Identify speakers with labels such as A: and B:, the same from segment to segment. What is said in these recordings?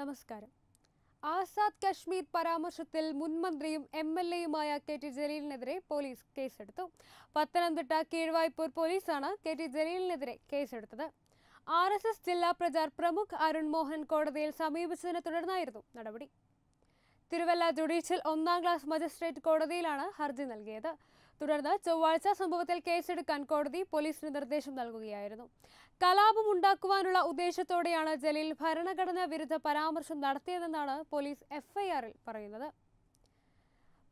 A: നമസ്കാരം ആസാദ് കശ്മീർ പരാമർശത്തിൽ മുൻമന്ത്രിയും എം എൽ എയുമായ കെ ടി ജലീലിനെതിരെ പോലീസ് കേസെടുത്തു പത്തനംതിട്ട കീഴ്വായ്പൂർ പോലീസാണ് കെ ടി ജലീലിനെതിരെ കേസെടുത്തത് ആർ എസ് എസ് ജില്ലാ പ്രചാർ പ്രമുഖ് അരുൺ മോഹൻ കോടതിയിൽ സമീപിച്ചതിനെ തുടർന്നായിരുന്നു നടപടി തിരുവല്ല ജുഡീഷ്യൽ ഒന്നാം ക്ലാസ് മജിസ്ട്രേറ്റ് കോടതിയിലാണ് ഹർജി നൽകിയത് തുടർന്ന് ചൊവ്വാഴ്ച സംഭവത്തിൽ കേസെടുക്കാൻ കോടതി പോലീസിന് നിർദ്ദേശം നൽകുകയായിരുന്നു കലാപം ഉണ്ടാക്കുവാനുള്ള ഉദ്ദേശത്തോടെയാണ് ജലീൽ ഭരണഘടനാ വിരുദ്ധ പരാമർശം നടത്തിയതെന്നാണ് പോലീസ് എഫ്ഐആറിൽ പറയുന്നത്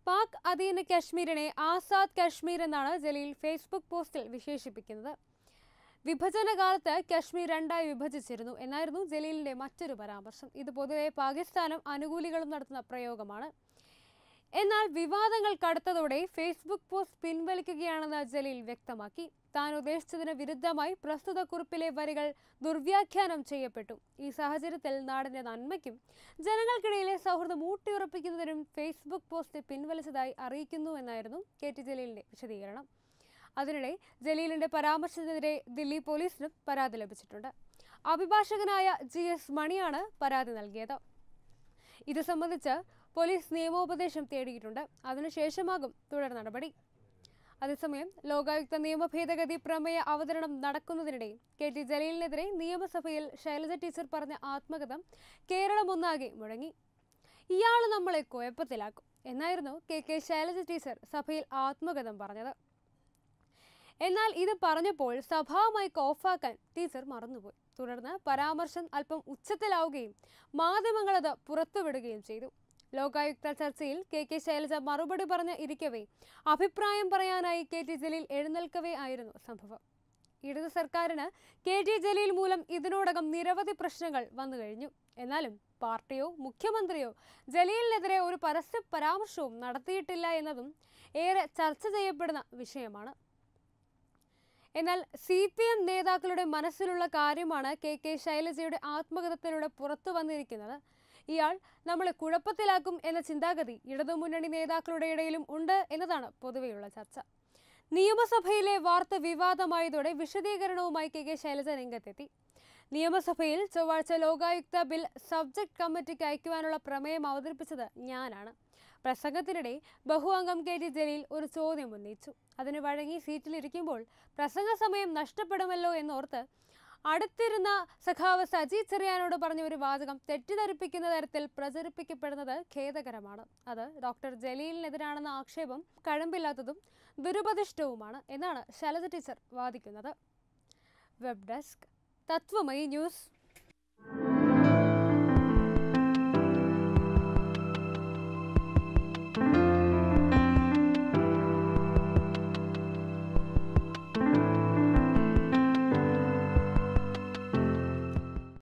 A: പാക് അധീന കശ്മീരിനെ ആസാദ് കശ്മീർ എന്നാണ് ജലീൽ ഫേസ്ബുക്ക് പോസ്റ്റിൽ വിശേഷിപ്പിക്കുന്നത് വിഭജന കാലത്ത് കശ്മീർ രണ്ടായി വിഭജിച്ചിരുന്നു എന്നായിരുന്നു ജലീലിന്റെ മറ്റൊരു പരാമർശം ഇത് പൊതുവെ പാകിസ്ഥാനും അനുകൂലികളും നടത്തുന്ന പ്രയോഗമാണ് എന്നാൽ വിവാദങ്ങൾ കടുത്തതോടെ ഫേസ്ബുക്ക് പോസ്റ്റ് പിൻവലിക്കുകയാണെന്ന് ജലീൽ വ്യക്തമാക്കി താൻ ഉദ്ദേശിച്ചതിന് വിരുദ്ധമായി പ്രസ്തുത കുറിപ്പിലെ വരികൾ ദുർവ്യാഖ്യാനം ചെയ്യപ്പെട്ടു ഈ സാഹചര്യത്തിൽ നാടിന്റെ നന്മയ്ക്കും ജനങ്ങൾക്കിടയിലെ സൗഹൃദം ഊട്ടിയുറപ്പിക്കുന്നതിനും ഫേസ്ബുക്ക് പോസ്റ്റ് പിൻവലിച്ചതായി എന്നായിരുന്നു കെ ടി ജലീലിന്റെ വിശദീകരണം അതിനിടെ ജലീലിന്റെ പരാമർശത്തിനെതിരെ ദില്ലി പോലീസിനും പരാതി ലഭിച്ചിട്ടുണ്ട് അഭിഭാഷകനായ ജി എസ് മണിയാണ് പരാതി നൽകിയത് ഇത് സംബന്ധിച്ച് പോലീസ് നിയമോപദേശം തേടിയിട്ടുണ്ട് അതിനുശേഷമാകും തുടർ നടപടി അതേസമയം ലോകായുക്ത നിയമ ഭേദഗതി പ്രമേയ അവതരണം നടക്കുന്നതിനിടെ കെ ടി ജലീലിനെതിരെ നിയമസഭയിൽ ശൈലജ ടീച്ചർ പറഞ്ഞ ആത്മകഥം ഒന്നാകെ മുഴങ്ങി ഇയാൾ നമ്മളെ കുഴപ്പത്തിലാക്കും എന്നായിരുന്നു കെ കെ ശൈലജ ടീച്ചർ സഭയിൽ ആത്മകഥം പറഞ്ഞത് എന്നാൽ ഇത് പറഞ്ഞപ്പോൾ സഭാ മൈക്ക് ഓഫാക്കാൻ ടീച്ചർ മറന്നുപോയി തുടർന്ന് പരാമർശം അല്പം ഉച്ചത്തിലാവുകയും മാധ്യമങ്ങളത് പുറത്തുവിടുകയും ചെയ്തു ലോകായുക്ത ചർച്ചയിൽ കെ കെ ശൈലജ മറുപടി പറഞ്ഞ ഇരിക്കവേ അഭിപ്രായം പറയാനായി കെ ടി ജലീൽ എഴുന്നേൽക്കവേ ആയിരുന്നു സംഭവം ഇടതു സർക്കാരിന് കെ ടി ജലീൽ മൂലം ഇതിനോടകം നിരവധി പ്രശ്നങ്ങൾ വന്നു കഴിഞ്ഞു എന്നാലും പാർട്ടിയോ മുഖ്യമന്ത്രിയോ ജലീലിനെതിരെ ഒരു പരസ്യ പരാമർശവും നടത്തിയിട്ടില്ല എന്നതും ഏറെ ചർച്ച ചെയ്യപ്പെടുന്ന വിഷയമാണ് എന്നാൽ സി പി എം നേതാക്കളുടെ മനസ്സിലുള്ള കാര്യമാണ് കെ കെ ശൈലജയുടെ ആത്മകഥത്തിലൂടെ പുറത്തു വന്നിരിക്കുന്നത് ഇയാൾ നമ്മളെ കുഴപ്പത്തിലാക്കും എന്ന ചിന്താഗതി ഇടതുമുന്നണി നേതാക്കളുടെ ഇടയിലും ഉണ്ട് എന്നതാണ് പൊതുവെയുള്ള ചർച്ച നിയമസഭയിലെ വാർത്ത വിവാദമായതോടെ വിശദീകരണവുമായി കെ കെ ശൈലജ രംഗത്തെത്തി നിയമസഭയിൽ ചൊവ്വാഴ്ച ലോകായുക്ത ബിൽ സബ്ജക്ട് കമ്മിറ്റിക്ക് അയക്കുവാനുള്ള പ്രമേയം അവതരിപ്പിച്ചത് ഞാനാണ് പ്രസംഗത്തിനിടെ ബഹുഅംഗം കെ ടി ജലീൽ ഒരു ചോദ്യം ഉന്നയിച്ചു അതിന് വഴങ്ങി സീറ്റിലിരിക്കുമ്പോൾ പ്രസംഗ സമയം നഷ്ടപ്പെടുമല്ലോ എന്നോർത്ത് അടുത്തിരുന്ന സഖാവ് സജി ചെറിയാനോട് പറഞ്ഞ ഒരു വാചകം തെറ്റിദ്ധരിപ്പിക്കുന്ന തരത്തിൽ പ്രചരിപ്പിക്കപ്പെടുന്നത് ഖേദകരമാണ് അത് ഡോക്ടർ ജലീലിനെതിരാണെന്ന ആക്ഷേപം കഴമ്പില്ലാത്തതും ദുരുപദിഷ്ടവുമാണ് എന്നാണ് ശലജ ടീച്ചർ വാദിക്കുന്നത് വെബ് ഡെസ്ക് തത്വമയി ന്യൂസ്